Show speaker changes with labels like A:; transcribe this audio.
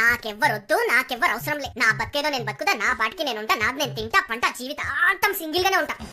A: నాకెవ్వరొద్దు నాకెవ్వరు అవసరం లేదు నా బతికేదో నేను బతుకుదా నా బాటికి నేను ఉంటా నాకు నేను తింటా పంట జీవితాంతం సింగిల్ గానే ఉంటా